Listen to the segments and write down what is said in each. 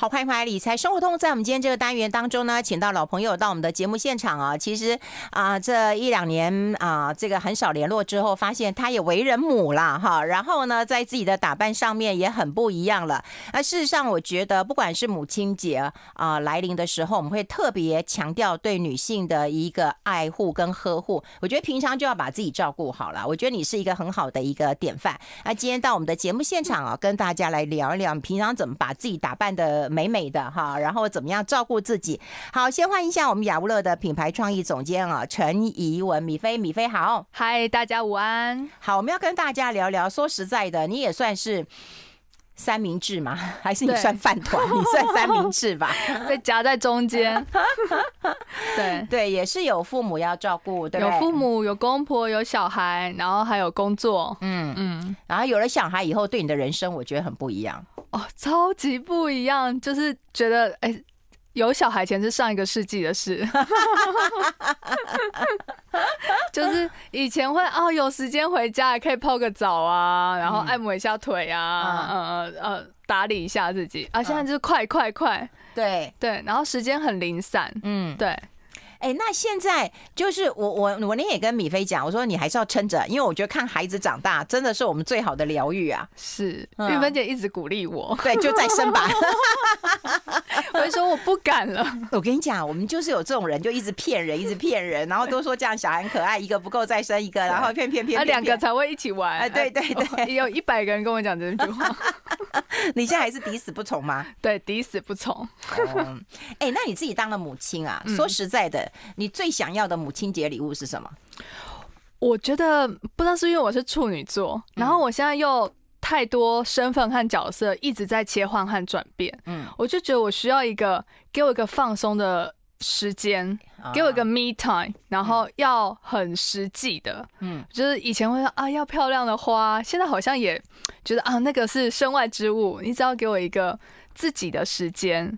好，欢迎回来！理财生活通，在我们今天这个单元当中呢，请到老朋友到我们的节目现场啊。其实啊，这一两年啊，这个很少联络之后，发现他也为人母了哈。然后呢，在自己的打扮上面也很不一样了。那事实上，我觉得不管是母亲节啊来临的时候，我们会特别强调对女性的一个爱护跟呵护。我觉得平常就要把自己照顾好了。我觉得你是一个很好的一个典范。那今天到我们的节目现场啊，跟大家来聊一聊平常怎么把自己打扮的。美美的哈，然后怎么样照顾自己？好，先欢迎一下我们雅吾乐的品牌创意总监啊，陈怡文，米菲，米菲好，嗨，大家午安。好，我们要跟大家聊聊。说实在的，你也算是三明治嘛？还是你算饭团？你算三明治吧？被夹在中间。对对，也是有父母要照顾，有父母，有公婆，有小孩，然后还有工作。嗯嗯，然后有了小孩以后，对你的人生，我觉得很不一样。哦，超级不一样，就是觉得哎，有小孩前是上一个世纪的事，就是以前会哦有时间回家也可以泡个澡啊，然后按摩一下腿啊，嗯嗯呃打理一下自己啊，现在就是快快快，对对，然后时间很零散，嗯对。哎，那现在就是我我我那天也跟米菲讲，我说你还是要撑着，因为我觉得看孩子长大真的是我们最好的疗愈啊。是，玉芬姐一直鼓励我，对，就再生吧。我就说我不敢了。我跟你讲，我们就是有这种人，就一直骗人，一直骗人，然后都说这样小很可爱，一个不够再生一个，然后骗骗骗，两个才会一起玩。哎，对对对，有一百个人跟我讲这句话。你现在还是抵死不从吗？对，抵死不从。嗯哎，那你自己当了母亲啊？说实在的，你最想要的母亲节礼物是什么？我觉得不知道是因为我是处女座，然后我现在又太多身份和角色一直在切换和转变，嗯，我就觉得我需要一个给我一个放松的。时间给我一个 me time，然后要很实际的，嗯，就是以前会说啊要漂亮的花，现在好像也觉得啊那个是身外之物，你只要给我一个自己的时间，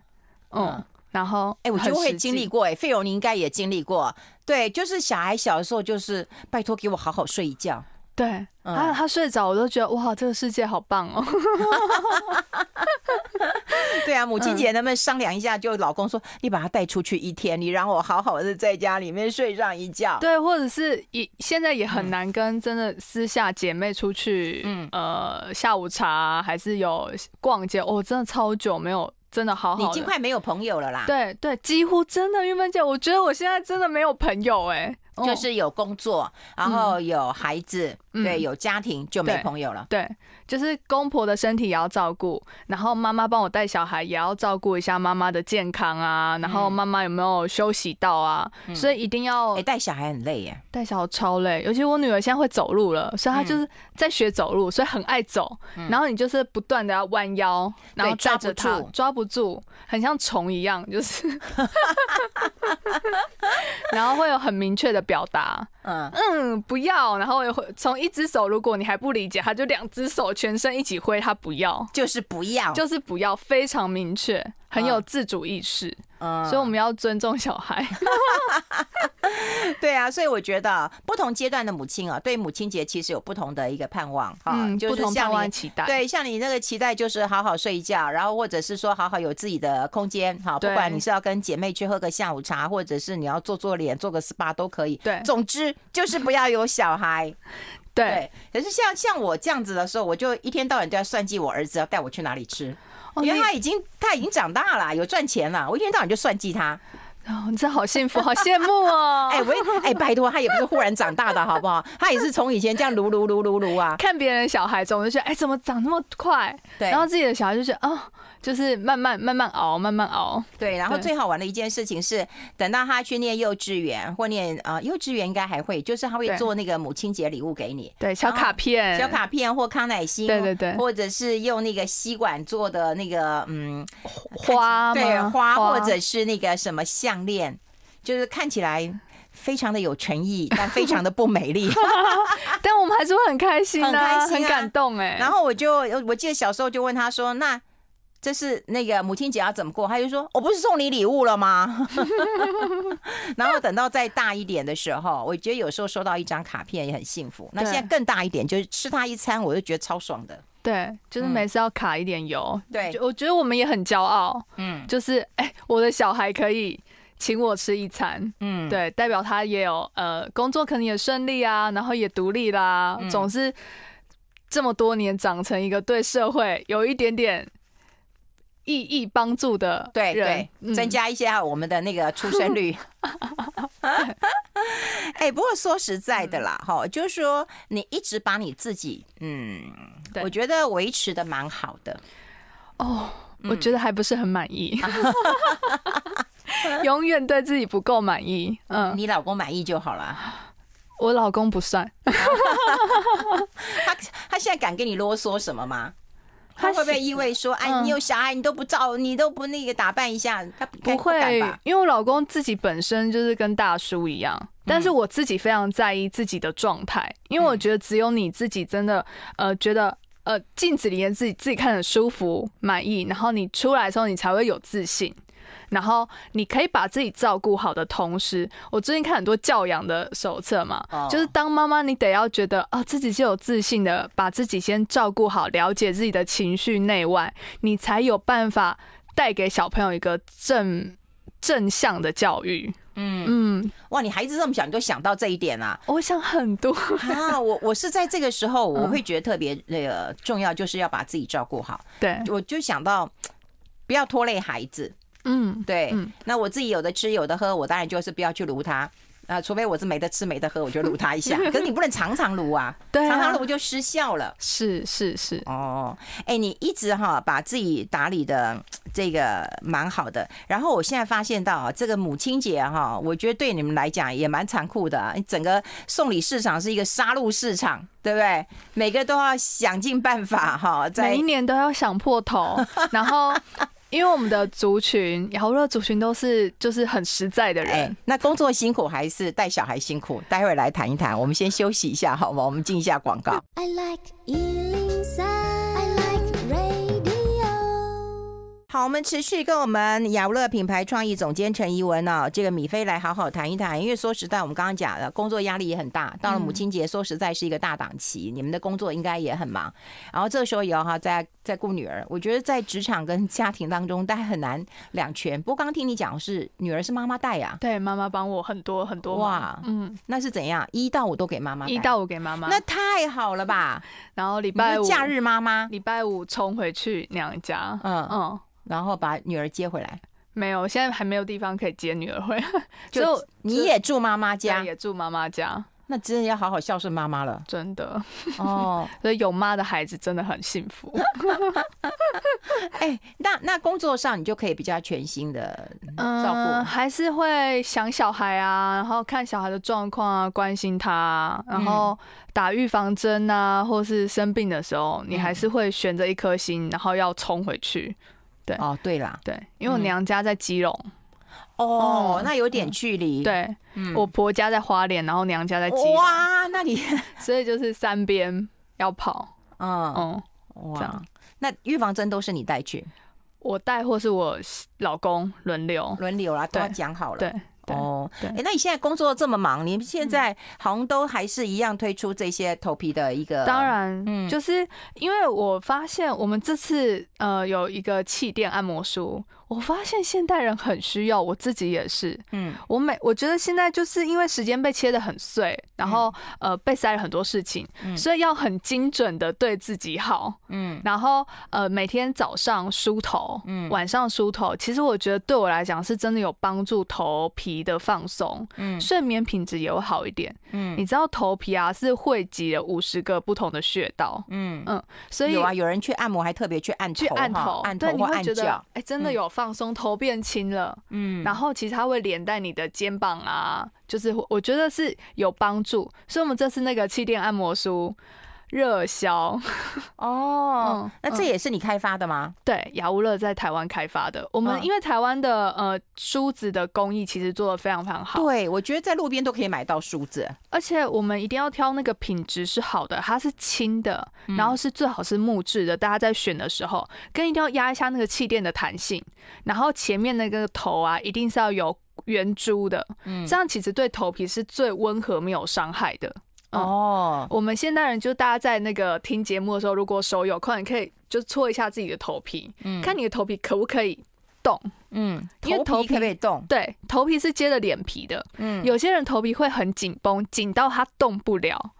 嗯，然后哎我得我会经历过，哎费柔你应该也经历过，对，就是小孩小的时候就是拜托给我好好睡一觉。对，还有他睡着，我都觉得哇，这个世界好棒哦。对啊，母亲节能不能商量一下？就老公说，你把他带出去一天，你让我好好的在家里面睡上一觉。对，或者是一现在也很难跟真的私下姐妹出去，嗯，呃，下午茶还是有逛街。我真的超久没有，真的好好。你已经快没有朋友了啦。对对，几乎真的，玉芬姐，我觉得我现在真的没有朋友哎。就是有工作，然后有孩子，对，有家庭就没朋友了，对。就是公婆的身体也要照顾，然后妈妈帮我带小孩也要照顾一下妈妈的健康啊，然后妈妈有没有休息到啊？所以一定要。哎，带小孩很累耶，带小孩超累，尤其我女儿现在会走路了，所以她就是在学走路，所以很爱走。然后你就是不断的要弯腰，然后抓着她，抓不住，很像虫一样，就是。然后会有很明确的表达，嗯嗯，不要。然后也会从一只手，如果你还不理解，他就两只手。全身一起挥，他不要，就是不要，就是不要，非常明确，很有自主意识，嗯，所以我们要尊重小孩。对啊，所以我觉得不同阶段的母亲啊，对母亲节其实有不同的一个盼望啊，就是像你期待，对，像你那个期待就是好好睡一觉，然后或者是说好好有自己的空间，好，不管你是要跟姐妹去喝个下午茶，或者是你要做做脸，做个 SPA 都可以。对，总之就是不要有小孩。对，可是像像我这样子的时候，我就一天到晚就要算计我儿子要带我去哪里吃，因为他已经他已经长大了，有赚钱了，我一天到晚就算计他。哦，你这好幸福，好羡慕哦！哎，我也哎，拜托，他也不是忽然长大的，好不好？他也是从以前这样撸撸撸撸撸啊，看别人小孩总是说，觉得，哎，怎么长那么快？对。然后自己的小孩就是哦，就是慢慢慢慢熬，慢慢熬。对。然后最好玩的一件事情是，等到他去念幼稚园或念呃幼稚园，应该还会，就是他会做那个母亲节礼物给你，对，小卡片、小卡片或康乃馨，对对对，或者是用那个吸管做的那个嗯花，对花，或者是那个什么像。练就是看起来非常的有诚意，但非常的不美丽，但我们还是会很开心，很开心，很感动哎。然后我就我记得小时候就问他说：“那这是那个母亲节要怎么过？”他就说：“我不是送你礼物了吗？” 然后等到再大一点的时候，我觉得有时候收到一张卡片也很幸福。那现在更大一点，就是吃他一餐，我就觉得超爽的。对，就是每次要卡一点油。对，我觉得我们也很骄傲。嗯，就是哎，我的小孩可以。请我吃一餐，嗯，对，代表他也有呃，工作可能也顺利啊，然后也独立啦，总是这么多年长成一个对社会有一点点意义帮助的对对，增加一下我们的那个出生率。哎，不过说实在的啦，哈，就是说你一直把你自己，嗯，我觉得维持的蛮好的，哦，我觉得还不是很满意。永远对自己不够满意。嗯，你老公满意就好了。我老公不算。他他现在敢跟你啰嗦什么吗？他会不会意味说，哎，你有小孩，你都不照，你都不那个打扮一下？他不会，因为我老公自己本身就是跟大叔一样。但是我自己非常在意自己的状态，因为我觉得只有你自己真的，呃，觉得呃，镜子里面自己自己看着舒服、满意，然后你出来的时候，你才会有自信。然后你可以把自己照顾好的同时，我最近看很多教养的手册嘛，就是当妈妈你得要觉得啊，自己是有自信的，把自己先照顾好，了解自己的情绪内外，你才有办法带给小朋友一个正正向的教育。嗯嗯，哇，你孩子这么小，你都想到这一点啊？我想很多 啊，我我是在这个时候，我会觉得特别那个重要，就是要把自己照顾好。对，我就想到不要拖累孩子。嗯，对，那我自己有的吃有的喝，我当然就是不要去撸它，啊，除非我是没得吃没得喝，我就撸它一下。可是你不能常常撸啊，常常撸就失效了。是是是，哦，哎，你一直哈把自己打理的这个蛮好的。然后我现在发现到啊，这个母亲节哈，我觉得对你们来讲也蛮残酷的。整个送礼市场是一个杀戮市场，对不对？每个都要想尽办法哈，在每一年都要想破头，然后。因为我们的族群，瑶乐族群都是就是很实在的人。那工作辛苦还是带小孩辛苦？待会来谈一谈。我们先休息一下，好吗？我们进一下广告。好，我们持续跟我们雅乐品牌创意总监陈怡文啊，这个米菲来好好谈一谈。因为说实在，我们刚刚讲了，工作压力也很大。到了母亲节，说实在是一个大档期，你们的工作应该也很忙。然后这时候也要哈，在在顾女儿。我觉得在职场跟家庭当中，大家很难两全。不过刚刚听你讲是女儿是妈妈带呀？对，妈妈帮我很多很多。哇，嗯，那是怎样？一到五都给妈妈。一到五给妈妈。那太好了吧？然后礼拜五假日妈妈，礼拜五冲回去娘家。嗯嗯。然后把女儿接回来，没有，现在还没有地方可以接女儿回来。就 你也住妈妈家，也住妈妈家，那真的要好好孝顺妈妈了，真的。哦，所以有妈的孩子真的很幸福。哎，那那工作上你就可以比较全心的照顾，还是会想小孩啊，然后看小孩的状况啊，关心他，然后打预防针啊，或是生病的时候，你还是会悬着一颗心，然后要冲回去。哦，对啦，对，因为我娘家在基隆，哦，那有点距离。对，我婆家在花莲，然后娘家在基隆，哇，那你 所以就是三边要跑，嗯，哇，那预防针都是你带去？我带或是我老公轮流轮流啦，都讲好了，对。哦，哎，那你现在工作这么忙，你们现在好像都还是一样推出这些头皮的一个，当然，嗯，就是因为我发现我们这次呃有一个气垫按摩梳。我发现现代人很需要，我自己也是。嗯，我每我觉得现在就是因为时间被切的很碎，然后呃被塞了很多事情，所以要很精准的对自己好。嗯，然后呃每天早上梳头，嗯，晚上梳头，其实我觉得对我来讲是真的有帮助，头皮的放松，嗯，睡眠品质也会好一点。嗯，你知道头皮啊是汇集了五十个不同的穴道。嗯嗯，所以有啊，有人去按摩还特别去按头按头按脚，哎，真的有。放松，头变轻了，嗯，然后其实它会连带你的肩膀啊，就是我觉得是有帮助，所以我们这次那个气垫按摩梳。热销哦，那这也是你开发的吗？对，雅无乐在台湾开发的。我们因为台湾的呃梳子的工艺其实做的非常非常好。对，我觉得在路边都可以买到梳子，而且我们一定要挑那个品质是好的，它是轻的，然后是最好是木质的。大家在选的时候，跟一定要压一下那个气垫的弹性，然后前面那个头啊，一定是要有圆珠的，嗯，这样其实对头皮是最温和、没有伤害的。哦，我们现代人就大家在那个听节目的时候，如果手有空，你可以就搓一下自己的头皮，看你的头皮可不可以动。嗯，头皮可不可以动。对，头皮是接着脸皮的。嗯，有些人头皮会很紧绷，紧到它动不了。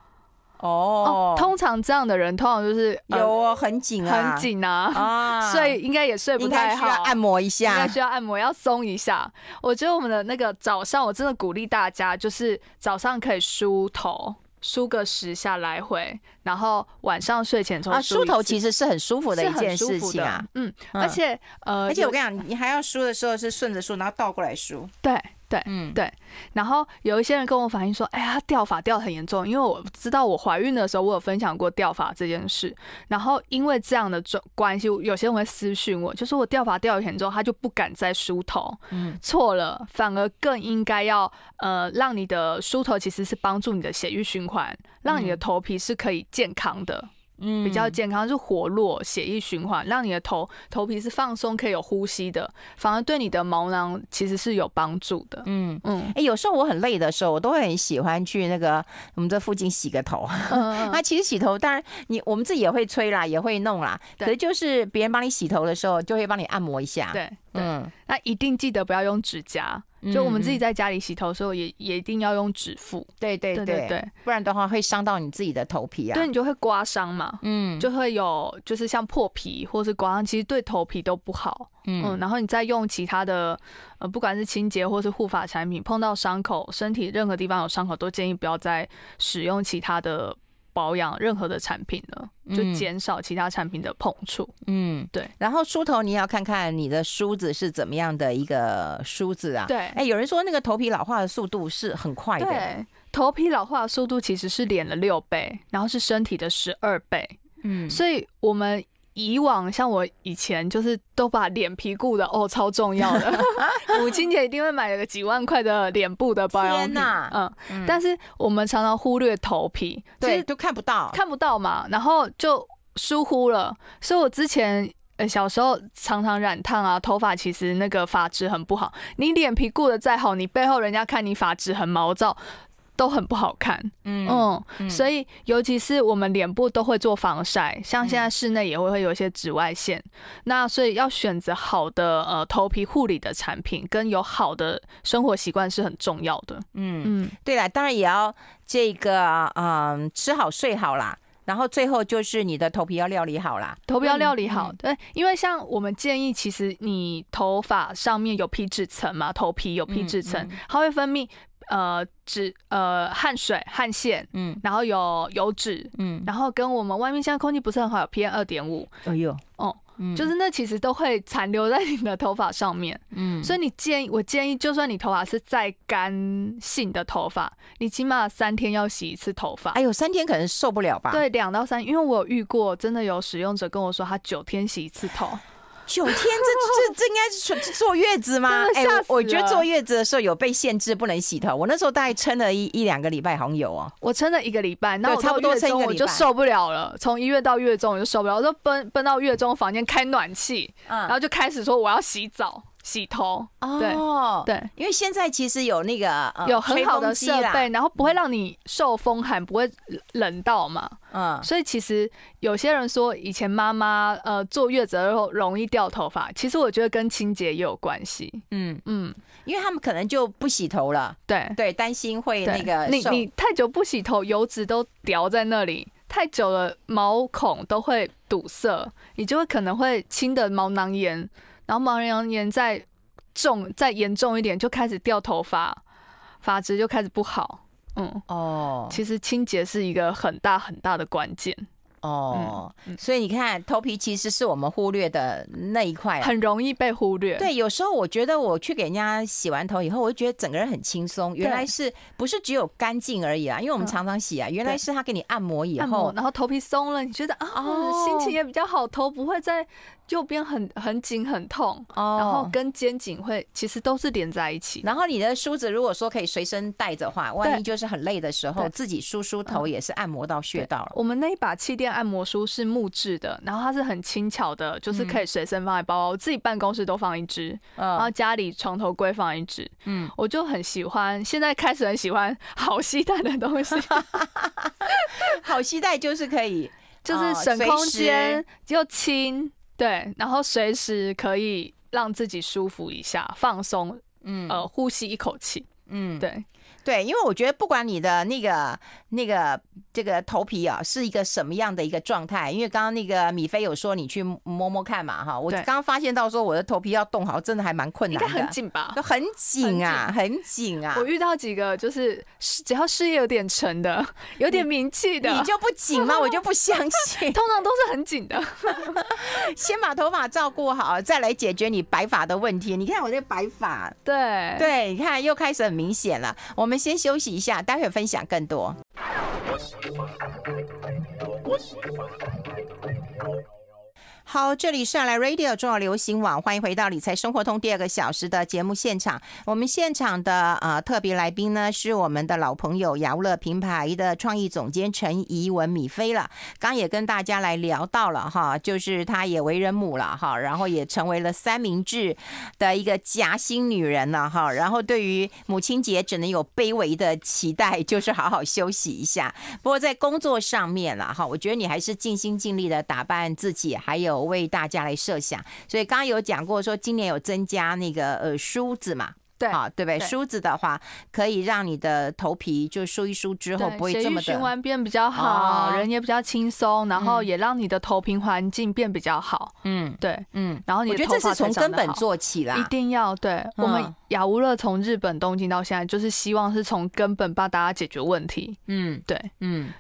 哦，通常这样的人，通常就是有哦、很紧，很紧啊，所睡应该也睡不太好。需要按摩一下，应该需要按摩，要松一下。我觉得我们的那个早上，我真的鼓励大家，就是早上可以梳头。梳个十下来回，然后晚上睡前从啊梳头其实是很舒服的一件事情啊，嗯，而且呃，而且我跟你讲，你还要梳的时候是顺着梳，然后倒过来梳，对。对，嗯对，然后有一些人跟我反映说，哎呀，掉发掉很严重，因为我知道我怀孕的时候，我有分享过掉发这件事，然后因为这样的关关系，有些人会私讯我，就是我掉发掉很严重，他就不敢再梳头，嗯，错了，反而更应该要，呃，让你的梳头其实是帮助你的血液循环，让你的头皮是可以健康的。嗯，比较健康是活络血液循环，让你的头头皮是放松，可以有呼吸的，反而对你的毛囊其实是有帮助的。嗯嗯，哎，有时候我很累的时候，我都会很喜欢去那个我们这附近洗个头。那其实洗头，当然你我们自己也会吹啦，也会弄啦，可是就是别人帮你洗头的时候，就会帮你按摩一下。对，嗯，那一定记得不要用指甲。就我们自己在家里洗头的时候，也也一定要用指腹，对对对对對不然的话会伤到你自己的头皮啊。对，你就会刮伤嘛，嗯，就会有就是像破皮或是刮伤，其实对头皮都不好，嗯，然后你再用其他的呃不管是清洁或是护发产品，碰到伤口、身体任何地方有伤口，都建议不要再使用其他的。保养任何的产品呢，就减少其他产品的碰触。嗯，对。然后梳头，你要看看你的梳子是怎么样的一个梳子啊？对。哎，有人说那个头皮老化的速度是很快的。对，头皮老化的速度其实是脸的六倍，然后是身体的十二倍。嗯，所以我们。以往像我以前就是都把脸皮顾的哦，超重要的，母亲节一定会买个几万块的脸部的保养品。嗯，但是我们常常忽略头皮，对，都看不到，看不到嘛，然后就疏忽了。所以我之前呃小时候常常染烫啊，头发其实那个发质很不好。你脸皮顾的再好，你背后人家看你发质很毛躁。都很不好看，嗯嗯，所以尤其是我们脸部都会做防晒，像现在室内也会会有一些紫外线，那所以要选择好的呃头皮护理的产品，跟有好的生活习惯是很重要的，嗯嗯，对了，当然也要这个嗯吃好睡好啦，然后最后就是你的头皮要料理好啦，头皮要料理好，对，因为像我们建议，其实你头发上面有皮脂层嘛，头皮有皮脂层，它会分泌。呃，纸呃，汗水汗腺，嗯，然后有油脂，嗯，然后跟我们外面现在空气不是很好，有 PM 二点五，哎呦，哦，就是那其实都会残留在你的头发上面，嗯，所以你建议我建议，就算你头发是再干性的头发，你起码三天要洗一次头发。哎呦，三天可能受不了吧？对，两到三，因为我有遇过，真的有使用者跟我说，他九天洗一次头。九天，这这这应该是坐坐月子吗？哎，我觉得坐月子的时候有被限制不能洗头。我那时候大概撑了一一两个礼拜，好像有哦！我撑了一个礼拜，然后从月中我就受不了了，从一月到月中我就受不了，我就奔奔到月中房间开暖气，然后就开始说我要洗澡。洗头哦，对，因为现在其实有那个有很好的设备，然后不会让你受风寒，不会冷到嘛。嗯，所以其实有些人说以前妈妈呃坐月子后容易掉头发，其实我觉得跟清洁也有关系。嗯嗯，因为他们可能就不洗头了，对对，担心会那个你你太久不洗头，油脂都掉在那里，太久了毛孔都会堵塞，你就会可能会轻的毛囊炎。然后，毛囊炎再重再严重一点，就开始掉头发，发质就开始不好。嗯，哦，其实清洁是一个很大很大的关键。哦，所以你看，头皮其实是我们忽略的那一块，很容易被忽略。对，有时候我觉得我去给人家洗完头以后，我就觉得整个人很轻松。原来是不是只有干净而已啊？因为我们常常洗啊，原来是他给你按摩以后，然后头皮松了，你觉得啊，心情也比较好，头不会再。右边很很紧很痛，然后跟肩颈会其实都是连在一起。然后你的梳子如果说可以随身带着话，万一就是很累的时候自己梳梳头也是按摩到穴道了。我们那一把气垫按摩梳是木质的，然后它是很轻巧的，就是可以随身放在包包，自己办公室都放一支，然后家里床头柜放一支。嗯，我就很喜欢，现在开始很喜欢，好期待的东西，好期待就是可以，就是省空间又轻。对，然后随时可以让自己舒服一下，放松，嗯，呃，呼吸一口气，嗯，对。对，因为我觉得不管你的那个、那个、这个头皮啊，是一个什么样的一个状态。因为刚刚那个米菲有说你去摸摸看嘛，哈，我刚刚发现到说我的头皮要动，好真的还蛮困难，应该很紧吧？很紧啊，很紧啊！我遇到几个就是只要事业有点成的、有点名气的，你就不紧吗？我就不相信，通常都是很紧的。先把头发照顾好，再来解决你白发的问题。你看我这白发，对对，你看又开始很明显了。我们。先休息一下，待会分享更多。好，这里是来 Radio 中要流行网，欢迎回到理财生活通第二个小时的节目现场。我们现场的呃特别来宾呢是我们的老朋友雅乐品牌的创意总监陈怡文米菲了。刚也跟大家来聊到了哈，就是她也为人母了哈，然后也成为了三明治的一个夹心女人了哈。然后对于母亲节只能有卑微的期待，就是好好休息一下。不过在工作上面了哈，我觉得你还是尽心尽力的打扮自己，还有。为大家来设想，所以刚刚有讲过说，今年有增加那个呃梳子嘛，对，啊，对不对？梳子的话，可以让你的头皮就梳一梳之后不会这么的循环变比较好，人也比较轻松，然后也让你的头皮环境变比较好。嗯，对，嗯，然后我觉得这是从根本做起啦，一定要对我们雅无乐从日本东京到现在，就是希望是从根本帮大家解决问题。嗯，对，嗯。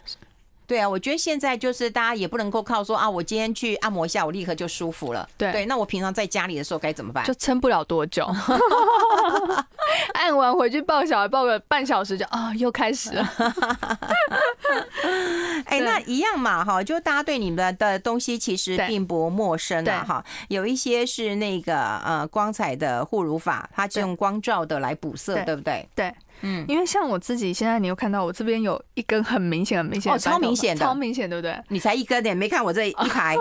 对啊，我觉得现在就是大家也不能够靠说啊，我今天去按摩一下，我立刻就舒服了。对，那我平常在家里的时候该怎么办？就撑不了多久 按完回去抱小孩，抱个半小时就啊，又开始了。哎，那一样嘛哈，就大家对你们的东西其实并不陌生啊哈，有一些是那个呃光彩的护乳法，它是用光照的来补色，对不对？对。嗯，因为像我自己，现在你又看到我这边有一根很明显很明显哦，超明显的、超明显，对不对？你才一根点，没看我这一排。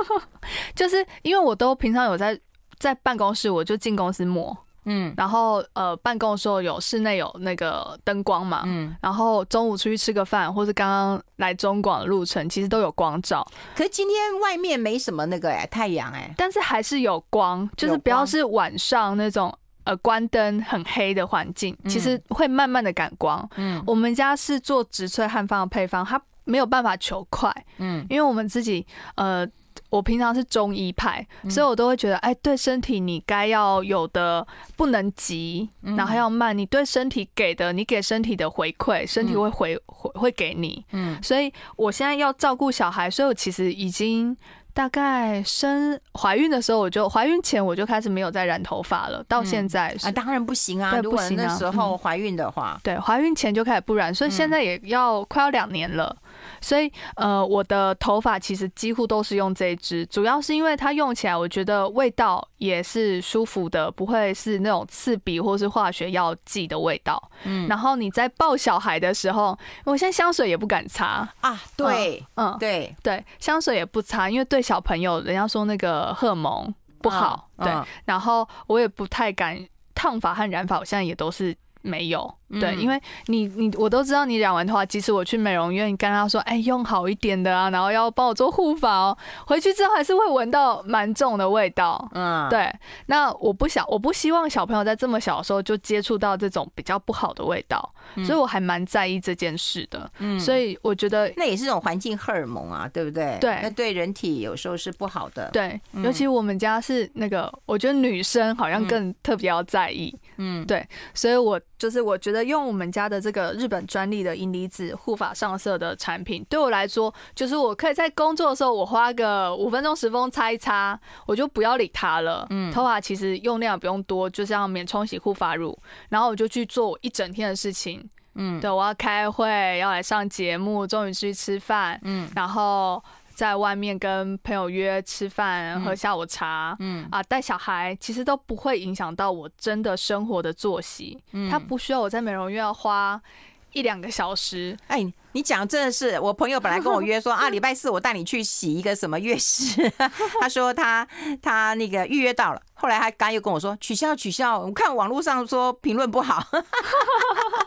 就是因为我都平常有在在办公室，我就进公司摸，嗯，然后呃，办公的时候有室内有那个灯光嘛，嗯，然后中午出去吃个饭，或是刚刚来中广的路程，其实都有光照。可是今天外面没什么那个哎太阳哎，但是还是有光，就是不要是晚上那种。呃，关灯很黑的环境，其实会慢慢的感光。嗯，我们家是做植萃汉方的配方，它没有办法求快。嗯，因为我们自己，呃，我平常是中医派，所以我都会觉得，哎，对身体你该要有的不能急，然后要慢。你对身体给的，你给身体的回馈，身体会回会给你。嗯，所以我现在要照顾小孩，所以我其实已经。大概生怀孕的时候，我就怀孕前我就开始没有再染头发了，到现在啊，当然不行啊，对，不行啊。那时候怀孕的话，对，怀孕前就开始不染，所以现在也要快要两年了。所以呃，我的头发其实几乎都是用这一支，主要是因为它用起来，我觉得味道也是舒服的，不会是那种刺鼻或是化学药剂的味道。嗯，然后你在抱小孩的时候，我现在香水也不敢擦啊，对，嗯，对对，香水也不擦，因为对。小朋友，人家说那个荷蒙不好，对，然后我也不太敢烫发和染发，我现在也都是。没有，对，因为你你我都知道，你染完头发，即使我去美容院跟他说，哎，用好一点的啊，然后要帮我做护发哦，回去之后还是会闻到蛮重的味道。嗯，对，那我不想，我不希望小朋友在这么小的时候就接触到这种比较不好的味道，所以我还蛮在意这件事的。嗯，所以我觉得那也是一种环境荷尔蒙啊，对不对？对，那对人体有时候是不好的。对，尤其我们家是那个，我觉得女生好像更特别要在意。嗯，对，所以我。就是我觉得用我们家的这个日本专利的银离子护发上色的产品，对我来说，就是我可以在工作的时候，我花个五分钟十分钟擦一擦，我就不要理它了。嗯，头发其实用量不用多，就像免冲洗护发乳，然后我就去做一整天的事情。嗯，对，我要开会，要来上节目，终于出去吃饭。嗯，然后。在外面跟朋友约吃饭、喝下午茶，嗯啊，带小孩其实都不会影响到我真的生活的作息。嗯，他不需要我在美容院要花一两个小时。哎，你讲真的是，我朋友本来跟我约说 啊，礼拜四我带你去洗一个什么月食，他说他他那个预约到了，后来他刚又跟我说取消取消，我看网络上说评论不好。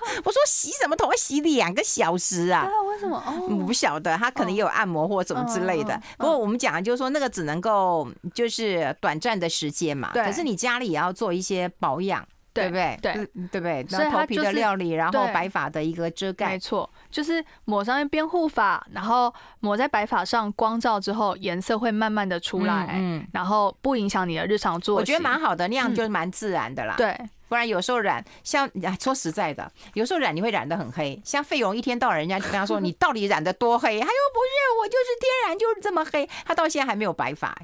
我说洗什么头？洗两个小时啊？为什么？哦，不晓得，他可能也有按摩或什么之类的。不过我们讲就是说，那个只能够就是短暂的时间嘛。对。可是你家里也要做一些保养，对不对？对，对不对？头皮的料理，然后白发的一个遮盖，没错，就是抹上一边护发，然后抹在白发上，光照之后颜色会慢慢的出来，嗯，然后不影响你的日常作息，我觉得蛮好的，那样就是蛮自然的啦。对。不然有时候染像说实在的，有时候染你会染的很黑。像费勇一天到晚人家就跟他说，你到底染的多黑？他又不是我，就是天然就是这么黑。他到现在还没有白发，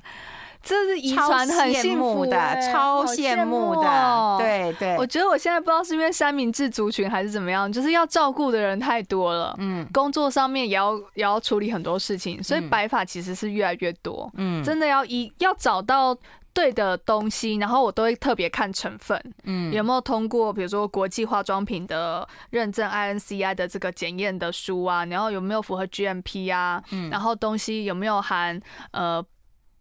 这是遗传很幸福的，超羡慕的。对对，我觉得我现在不知道是因为三明治族群还是怎么样，就是要照顾的人太多了。嗯，工作上面也要也要处理很多事情，所以白发其实是越来越多。嗯，真的要一要找到。对的东西，然后我都会特别看成分，嗯，有没有通过比如说国际化妆品的认证，INCI 的这个检验的书啊，然后有没有符合 GMP 啊，嗯，然后东西有没有含呃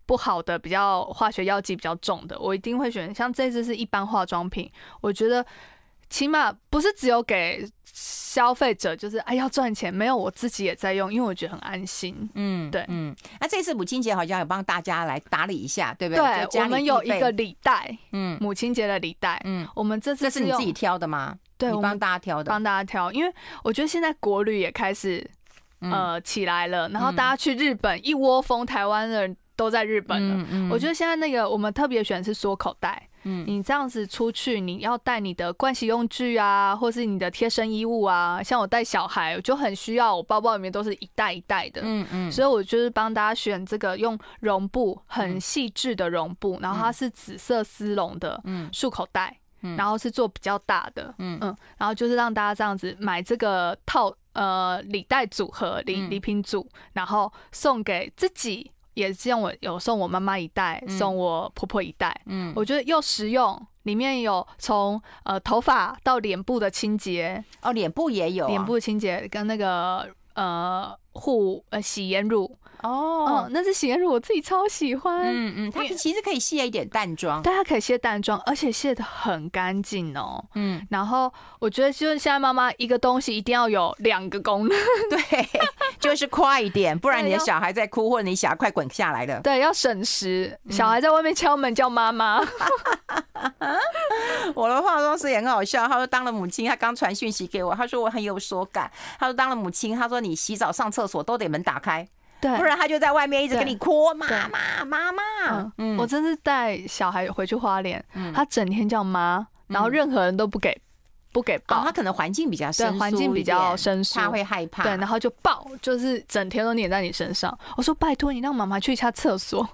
不好的比较化学药剂比较重的，我一定会选。像这支是一般化妆品，我觉得起码不是只有给。消费者就是哎，要赚钱没有？我自己也在用，因为我觉得很安心。嗯，对，嗯。那这次母亲节好像有帮大家来打理一下，对不对？对，我们有一个礼袋，嗯，母亲节的礼袋，嗯。我们这次这是你自己挑的吗？对，帮大家挑的，帮大家挑。因为我觉得现在国旅也开始呃起来了，然后大家去日本一窝蜂，台湾的人都在日本了。我觉得现在那个我们特别选是缩口袋。你这样子出去，你要带你的盥洗用具啊，或是你的贴身衣物啊，像我带小孩，我就很需要，我包包里面都是一袋一袋的。嗯嗯。所以我就是帮大家选这个用绒布，很细致的绒布，然后它是紫色丝绒的。嗯。束口袋，然后是做比较大的。嗯嗯。然后就是让大家这样子买这个套呃礼袋组合礼礼品组，然后送给自己。也送我，有送我妈妈一袋，送我婆婆一袋。嗯，我觉得又实用，里面有从呃头发到脸部的清洁哦，脸部也有，脸部清洁跟那个呃护呃洗颜乳。哦，那支洗面乳我自己超喜欢，嗯嗯，它其实可以卸一点淡妆，对，它可以卸淡妆，而且卸的很干净哦。嗯，然后我觉得就是现在妈妈一个东西一定要有两个功能，对，就是快一点，不然你的小孩在哭，或者你小孩快滚下来了，对，要省时，小孩在外面敲门叫妈妈。我的化妆师也很好笑，他说当了母亲，他刚传讯息给我，他说我很有所感，他说当了母亲，他说你洗澡上厕所都得门打开。对，不然他就在外面一直跟你哭，妈妈，妈妈。嗯，我真是带小孩回去花莲，他整天叫妈，然后任何人都不给不给抱，他可能环境比较对，环境比较生疏，他会害怕，对，然后就抱，就是整天都黏在你身上。我说拜托你让妈妈去一下厕所，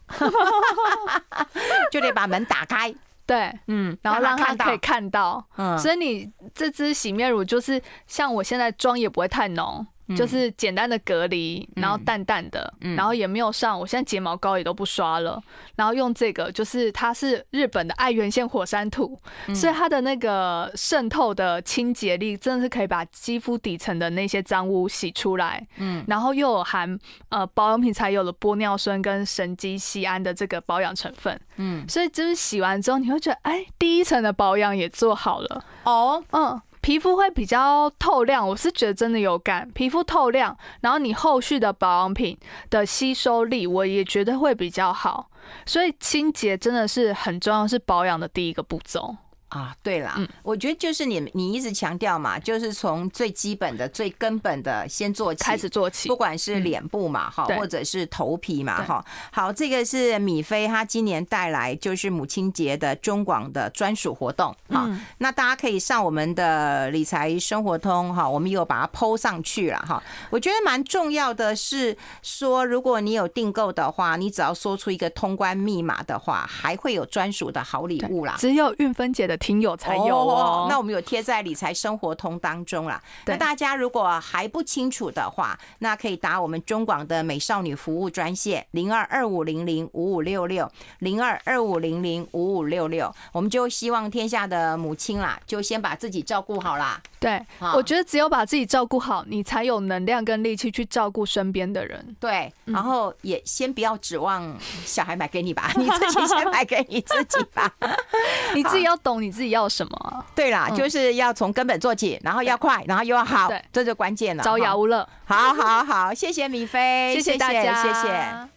就得把门打开，对，嗯，然后让他可以看到，嗯。所以你这支洗面乳就是像我现在妆也不会太浓。就是简单的隔离，然后淡淡的，然后也没有上。我现在睫毛膏也都不刷了，然后用这个，就是它是日本的爱媛县火山土，所以它的那个渗透的清洁力真的是可以把肌肤底层的那些脏污洗出来。嗯，然后又有含呃保养品才有了玻尿酸跟神经酰胺的这个保养成分。嗯，所以就是洗完之后你会觉得，哎，第一层的保养也做好了。哦，嗯。皮肤会比较透亮，我是觉得真的有感，皮肤透亮，然后你后续的保养品的吸收力，我也觉得会比较好，所以清洁真的是很重要，是保养的第一个步骤。啊，对嗯、我觉得就是你你一直强调嘛，就是从最基本的、最根本的先做起，开始做起，不管是脸部嘛哈，或者是头皮嘛哈。好，这个是米菲她今年带来就是母亲节的中广的专属活动嗯。那大家可以上我们的理财生活通哈，我们有把它剖上去了哈。我觉得蛮重要的是说，如果你有订购的话，你只要说出一个通关密码的话，还会有专属的好礼物啦。只有孕分姐的。亲友才有哦。那我们有贴在理财生活通当中啦。那大家如果还不清楚的话，那可以打我们中广的美少女服务专线零二二五零零五五六六零二二五零零五五六六。我们就希望天下的母亲啦，就先把自己照顾好啦。对，我觉得只有把自己照顾好，你才有能量跟力气去照顾身边的人。对，然后也先不要指望小孩买给你吧，你自己先买给你自己吧。你自己要懂你。自己要什么？对啦，就是要从根本做起，然后要快，然后又要好，这就关键了。招摇无乐，好好好，谢谢米菲，谢谢大家，谢谢。